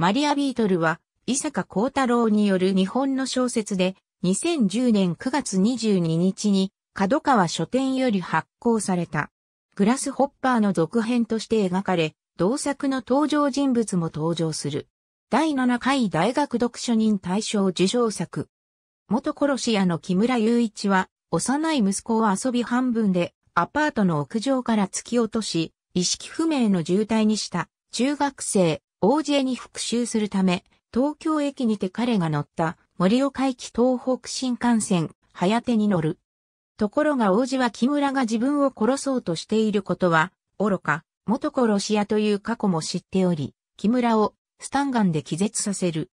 マリアビートルは、伊坂幸太郎による日本の小説で、2010年9月22日に、角川書店より発行された。グラスホッパーの続編として描かれ、同作の登場人物も登場する。第7回大学読書人大賞受賞作。元殺し屋の木村雄一は、幼い息子を遊び半分で、アパートの屋上から突き落とし、意識不明の重体にした、中学生、王子に復讐するため、東京駅にて彼が乗った森岡駅東北新幹線、早手に乗る。ところが王子は木村が自分を殺そうとしていることは、愚か、元殺し屋という過去も知っており、木村をスタンガンで気絶させる。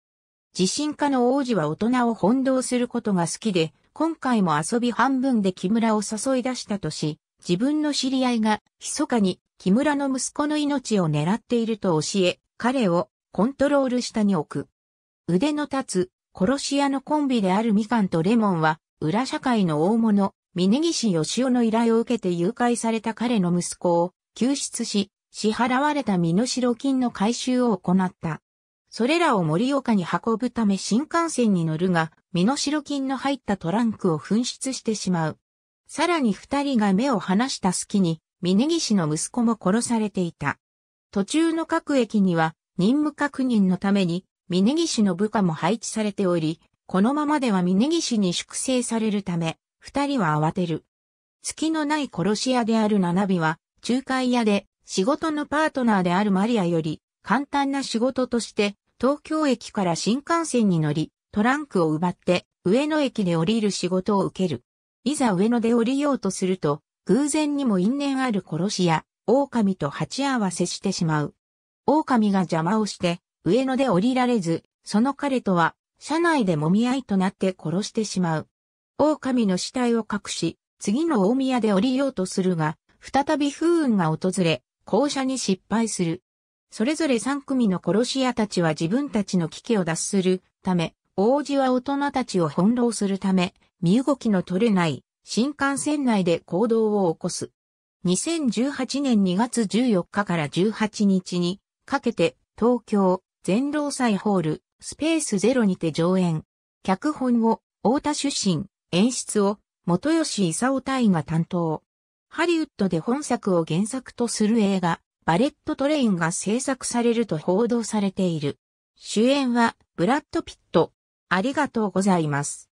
自信家の王子は大人を翻弄することが好きで、今回も遊び半分で木村を誘い出したとし、自分の知り合いが、密かに木村の息子の命を狙っていると教え、彼をコントロール下に置く。腕の立つ、殺し屋のコンビであるみかんとレモンは、裏社会の大物、峯岸義雄の依頼を受けて誘拐された彼の息子を救出し、支払われた身代金の回収を行った。それらを森岡に運ぶため新幹線に乗るが、身代金の入ったトランクを紛失してしまう。さらに二人が目を離した隙に、峯岸の息子も殺されていた。途中の各駅には任務確認のために峰岸の部下も配置されており、このままでは峰岸に粛清されるため、二人は慌てる。月のない殺し屋である七尾は、仲介屋で仕事のパートナーであるマリアより、簡単な仕事として、東京駅から新幹線に乗り、トランクを奪って、上野駅で降りる仕事を受ける。いざ上野で降りようとすると、偶然にも因縁ある殺し屋、狼と鉢合わせしてしまう。狼が邪魔をして、上野で降りられず、その彼とは、車内で揉み合いとなって殺してしまう。狼の死体を隠し、次の大宮で降りようとするが、再び風雲が訪れ、降車に失敗する。それぞれ三組の殺し屋たちは自分たちの危機を脱するため、王子は大人たちを翻弄するため、身動きの取れない新幹線内で行動を起こす。2018年2月14日から18日にかけて東京全労祭ホールスペースゼロにて上演。脚本を大田出身、演出を元吉勲隊が担当。ハリウッドで本作を原作とする映画バレットトレインが制作されると報道されている。主演はブラッド・ピット。ありがとうございます。